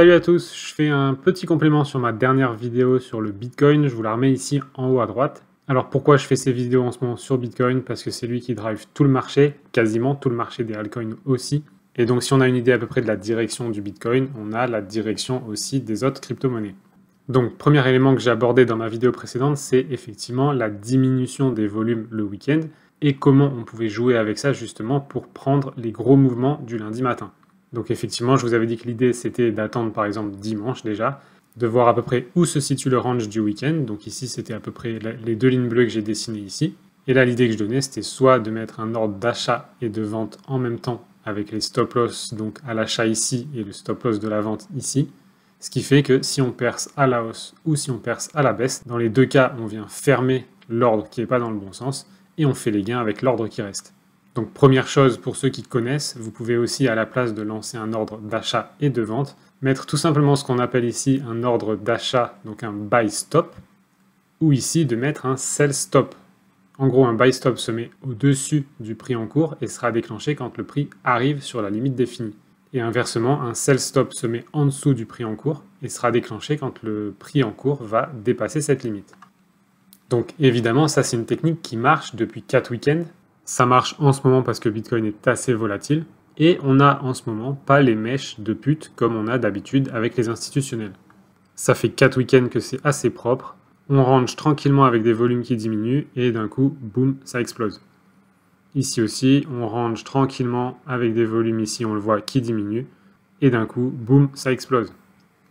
Salut à tous, je fais un petit complément sur ma dernière vidéo sur le Bitcoin, je vous la remets ici en haut à droite. Alors pourquoi je fais ces vidéos en ce moment sur Bitcoin Parce que c'est lui qui drive tout le marché, quasiment tout le marché des altcoins aussi. Et donc si on a une idée à peu près de la direction du Bitcoin, on a la direction aussi des autres crypto-monnaies. Donc premier élément que j'ai abordé dans ma vidéo précédente, c'est effectivement la diminution des volumes le week-end et comment on pouvait jouer avec ça justement pour prendre les gros mouvements du lundi matin. Donc effectivement, je vous avais dit que l'idée c'était d'attendre par exemple dimanche déjà, de voir à peu près où se situe le range du week-end. Donc ici c'était à peu près les deux lignes bleues que j'ai dessinées ici. Et là l'idée que je donnais c'était soit de mettre un ordre d'achat et de vente en même temps avec les stop loss donc à l'achat ici et le stop loss de la vente ici. Ce qui fait que si on perce à la hausse ou si on perce à la baisse, dans les deux cas on vient fermer l'ordre qui n'est pas dans le bon sens et on fait les gains avec l'ordre qui reste. Donc première chose pour ceux qui connaissent, vous pouvez aussi à la place de lancer un ordre d'achat et de vente, mettre tout simplement ce qu'on appelle ici un ordre d'achat, donc un buy stop, ou ici de mettre un sell stop. En gros, un buy stop se met au-dessus du prix en cours et sera déclenché quand le prix arrive sur la limite définie. Et inversement, un sell stop se met en dessous du prix en cours et sera déclenché quand le prix en cours va dépasser cette limite. Donc évidemment, ça c'est une technique qui marche depuis 4 week-ends ça marche en ce moment parce que Bitcoin est assez volatile et on n'a en ce moment pas les mèches de pute comme on a d'habitude avec les institutionnels. Ça fait 4 week-ends que c'est assez propre, on range tranquillement avec des volumes qui diminuent et d'un coup, boum, ça explose. Ici aussi, on range tranquillement avec des volumes ici, on le voit, qui diminuent et d'un coup, boum, ça explose.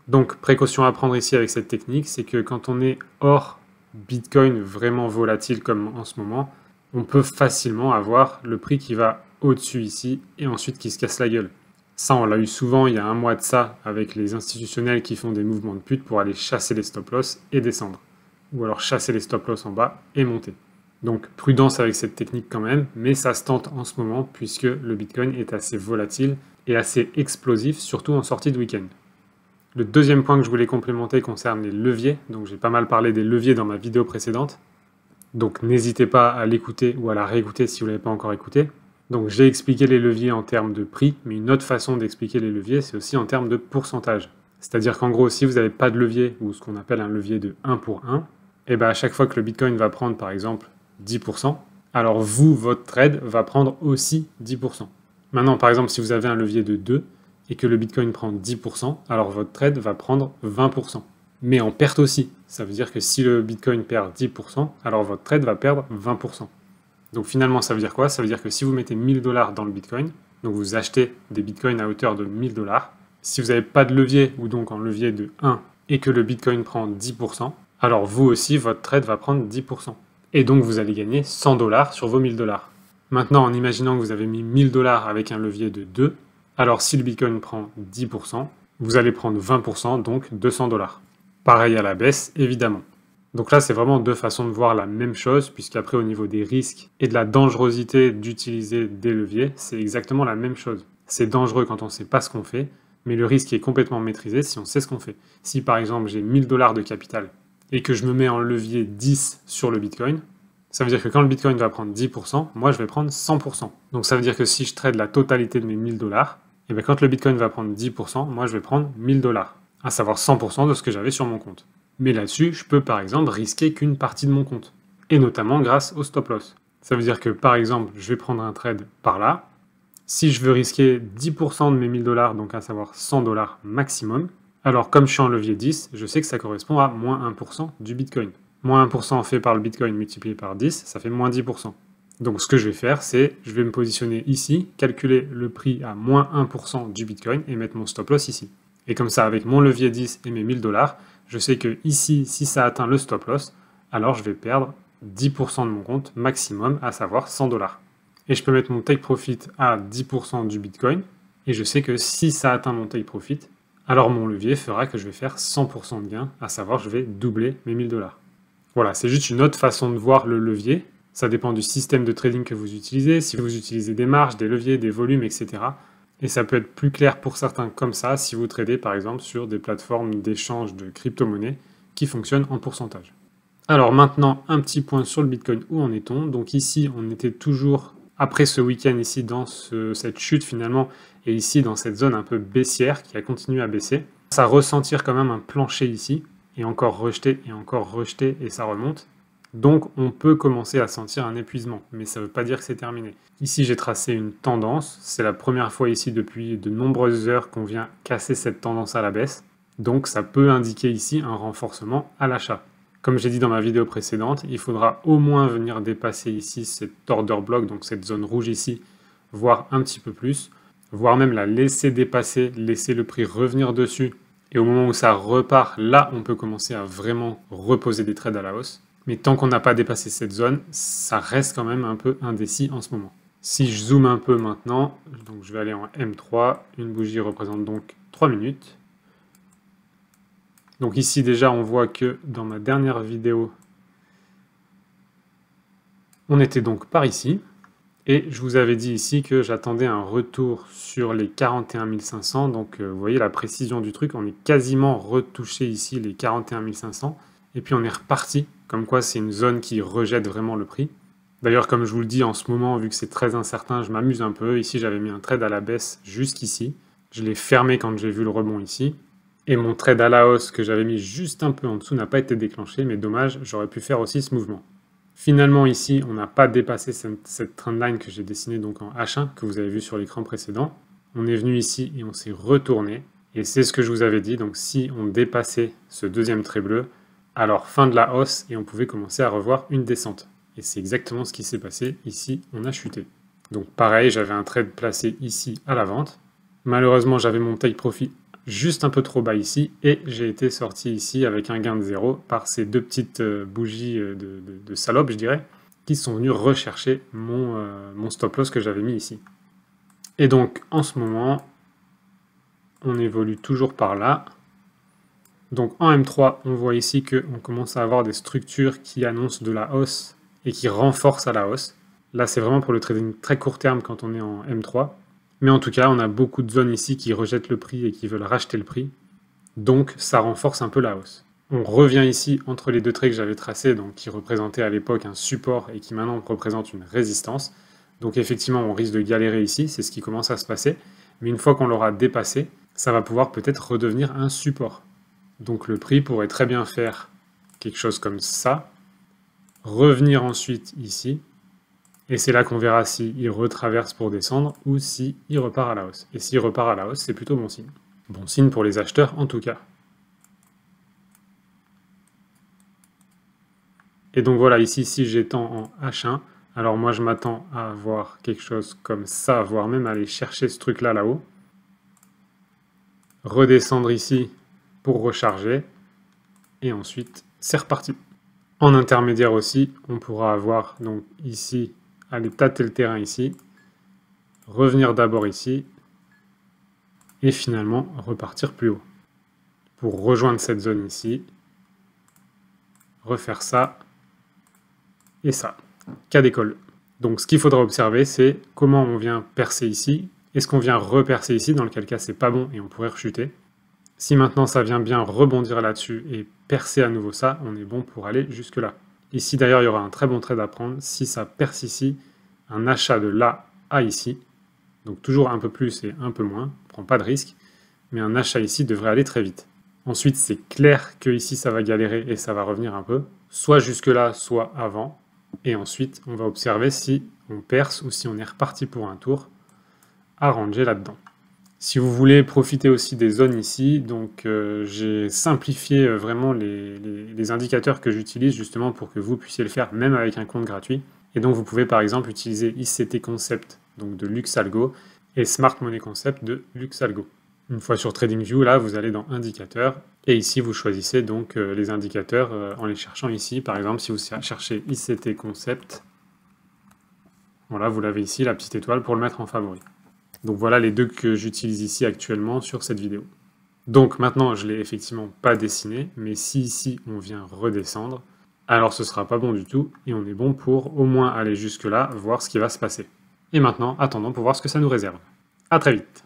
Donc, précaution à prendre ici avec cette technique, c'est que quand on est hors Bitcoin vraiment volatile comme en ce moment, on peut facilement avoir le prix qui va au-dessus ici et ensuite qui se casse la gueule. Ça, on l'a eu souvent il y a un mois de ça avec les institutionnels qui font des mouvements de pute pour aller chasser les stop-loss et descendre. Ou alors chasser les stop-loss en bas et monter. Donc prudence avec cette technique quand même, mais ça se tente en ce moment puisque le Bitcoin est assez volatile et assez explosif, surtout en sortie de week-end. Le deuxième point que je voulais complémenter concerne les leviers, donc j'ai pas mal parlé des leviers dans ma vidéo précédente. Donc n'hésitez pas à l'écouter ou à la réécouter si vous ne l'avez pas encore écouté. Donc j'ai expliqué les leviers en termes de prix, mais une autre façon d'expliquer les leviers, c'est aussi en termes de pourcentage. C'est-à-dire qu'en gros, si vous n'avez pas de levier, ou ce qu'on appelle un levier de 1 pour 1, et eh bien à chaque fois que le Bitcoin va prendre par exemple 10%, alors vous, votre trade va prendre aussi 10%. Maintenant, par exemple, si vous avez un levier de 2 et que le Bitcoin prend 10%, alors votre trade va prendre 20% mais en perte aussi. Ça veut dire que si le Bitcoin perd 10%, alors votre trade va perdre 20%. Donc finalement, ça veut dire quoi Ça veut dire que si vous mettez 1000 dollars dans le Bitcoin, donc vous achetez des Bitcoins à hauteur de 1000 dollars, si vous n'avez pas de levier ou donc en levier de 1 et que le Bitcoin prend 10%, alors vous aussi, votre trade va prendre 10%. Et donc vous allez gagner 100 dollars sur vos 1000 dollars. Maintenant, en imaginant que vous avez mis 1000 dollars avec un levier de 2, alors si le Bitcoin prend 10%, vous allez prendre 20%, donc 200 dollars. Pareil à la baisse, évidemment. Donc là, c'est vraiment deux façons de voir la même chose, puisqu'après, au niveau des risques et de la dangerosité d'utiliser des leviers, c'est exactement la même chose. C'est dangereux quand on ne sait pas ce qu'on fait, mais le risque est complètement maîtrisé si on sait ce qu'on fait. Si par exemple j'ai 1000 dollars de capital et que je me mets en levier 10 sur le Bitcoin, ça veut dire que quand le Bitcoin va prendre 10%, moi je vais prendre 100%. Donc ça veut dire que si je trade la totalité de mes 1000 dollars, et eh bien quand le Bitcoin va prendre 10%, moi je vais prendre 1000 dollars à savoir 100% de ce que j'avais sur mon compte. Mais là-dessus, je peux par exemple risquer qu'une partie de mon compte, et notamment grâce au stop loss. Ça veut dire que par exemple, je vais prendre un trade par là. Si je veux risquer 10% de mes 1000 dollars, donc à savoir 100 dollars maximum, alors comme je suis en levier 10, je sais que ça correspond à moins 1% du Bitcoin. Moins 1% fait par le Bitcoin multiplié par 10, ça fait moins 10%. Donc ce que je vais faire, c'est je vais me positionner ici, calculer le prix à moins 1% du Bitcoin et mettre mon stop loss ici. Et comme ça, avec mon levier 10 et mes 1000 dollars, je sais que ici, si ça atteint le stop loss, alors je vais perdre 10% de mon compte maximum, à savoir 100 dollars. Et je peux mettre mon take profit à 10% du Bitcoin. Et je sais que si ça atteint mon take profit, alors mon levier fera que je vais faire 100% de gain, à savoir je vais doubler mes 1000 dollars. Voilà, c'est juste une autre façon de voir le levier. Ça dépend du système de trading que vous utilisez, si vous utilisez des marges, des leviers, des volumes, etc. Et ça peut être plus clair pour certains comme ça si vous tradez par exemple sur des plateformes d'échange de crypto-monnaies qui fonctionnent en pourcentage. Alors maintenant, un petit point sur le Bitcoin, où en est-on Donc ici, on était toujours après ce week-end ici dans cette chute finalement et ici dans cette zone un peu baissière qui a continué à baisser. Ça ressentir quand même un plancher ici et encore rejeté et encore rejeté et ça remonte. Donc on peut commencer à sentir un épuisement, mais ça ne veut pas dire que c'est terminé. Ici j'ai tracé une tendance, c'est la première fois ici depuis de nombreuses heures qu'on vient casser cette tendance à la baisse, donc ça peut indiquer ici un renforcement à l'achat. Comme j'ai dit dans ma vidéo précédente, il faudra au moins venir dépasser ici cet order block, donc cette zone rouge ici, voire un petit peu plus, voire même la laisser dépasser, laisser le prix revenir dessus, et au moment où ça repart, là on peut commencer à vraiment reposer des trades à la hausse. Mais tant qu'on n'a pas dépassé cette zone, ça reste quand même un peu indécis en ce moment. Si je zoome un peu maintenant, donc je vais aller en M3, une bougie représente donc 3 minutes. Donc ici déjà on voit que dans ma dernière vidéo, on était donc par ici. Et je vous avais dit ici que j'attendais un retour sur les 41 500. Donc euh, vous voyez la précision du truc, on est quasiment retouché ici les 41 500 et puis on est reparti, comme quoi c'est une zone qui rejette vraiment le prix. D'ailleurs, comme je vous le dis, en ce moment, vu que c'est très incertain, je m'amuse un peu. Ici, j'avais mis un trade à la baisse jusqu'ici. Je l'ai fermé quand j'ai vu le rebond ici. Et mon trade à la hausse que j'avais mis juste un peu en dessous n'a pas été déclenché, mais dommage, j'aurais pu faire aussi ce mouvement. Finalement, ici, on n'a pas dépassé cette, trendline que j'ai dessinée donc en H1, que vous avez vu sur l'écran précédent. On est venu ici et on s'est retourné. Et c'est ce que je vous avais dit, donc si on dépassait ce deuxième trait bleu, alors fin de la hausse et on pouvait commencer à revoir une descente. Et c'est exactement ce qui s'est passé, ici on a chuté. Donc pareil, j'avais un trade placé ici à la vente. Malheureusement, j'avais mon take profit juste un peu trop bas ici et j'ai été sorti ici avec un gain de zéro par ces deux petites euh, bougies euh, de, de, je dirais, qui sont venues rechercher euh, mon stop loss que j'avais mis ici. Et donc en ce moment, on évolue toujours par là. Donc en M3, on voit ici qu'on commence à avoir des structures qui annoncent de la hausse et qui renforcent à la hausse. Là, c'est vraiment pour le trading très court terme quand on est en M3. Mais en tout cas, on a beaucoup de zones ici qui rejettent le prix et qui veulent racheter le prix. Donc, ça renforce un peu la hausse. On revient ici entre les deux traits que j'avais tracés, donc qui représentaient à l'époque un support et qui maintenant représentent une résistance. Donc effectivement, on risque de galérer ici, c'est ce qui commence à se passer. Mais une fois qu'on l'aura dépassé, ça va pouvoir peut-être redevenir un support. Donc le prix pourrait très bien faire quelque chose comme ça, revenir ensuite ici, et c'est là qu'on verra s'il retraverse pour descendre ou s'il repart à la hausse. Et s'il repart à la hausse, c'est plutôt bon signe. Bon signe pour les acheteurs en tout cas. Et donc voilà, ici, si j'étends en H1, alors moi je m'attends à avoir quelque chose comme ça, voire même aller chercher ce truc là là-haut. Redescendre ici pour recharger. Et ensuite, c'est reparti. En intermédiaire aussi, on pourra avoir donc ici, aller tâter le terrain ici, revenir d'abord ici, et finalement repartir plus haut. Pour rejoindre cette zone ici, refaire ça et ça. Cas d'école. Donc ce qu'il faudra observer, c'est comment on vient percer ici, est-ce qu'on vient repercer ici, dans lequel cas c'est pas bon et on pourrait rechuter, si maintenant ça vient bien rebondir là-dessus et percer à nouveau ça, on est bon pour aller jusque-là. Ici d'ailleurs, il y aura un très bon trait à prendre. Si ça perce ici, un achat de là à ici, donc toujours un peu plus et un peu moins, on prend pas de risque, mais un achat ici devrait aller très vite. Ensuite, c'est clair que ici ça va galérer et ça va revenir un peu, soit jusque-là, soit avant. Et ensuite, on va observer si on perce ou si on est reparti pour un tour à ranger là-dedans. Si vous voulez profiter aussi des zones ici, donc euh, j'ai simplifié euh, vraiment les, indicateurs que j'utilise justement pour que vous puissiez le faire même avec un compte gratuit. Et donc vous pouvez par exemple utiliser ICT Concept donc de Luxalgo et Smart Money Concept de Luxalgo. Une fois sur TradingView, là vous allez dans Indicateurs et ici vous choisissez donc euh, les indicateurs en les cherchant ici. Par exemple si vous cherchez ICT Concept, voilà vous l'avez ici la petite étoile pour le mettre en favori. Donc voilà les deux que j'utilise ici actuellement sur cette vidéo. Donc maintenant, je l'ai effectivement pas dessiné, mais si ici on vient redescendre, alors ce sera pas bon du tout, et on est bon pour au moins aller jusque là, voir ce qui va se passer. Et maintenant, attendons pour voir ce que ça nous réserve. A très vite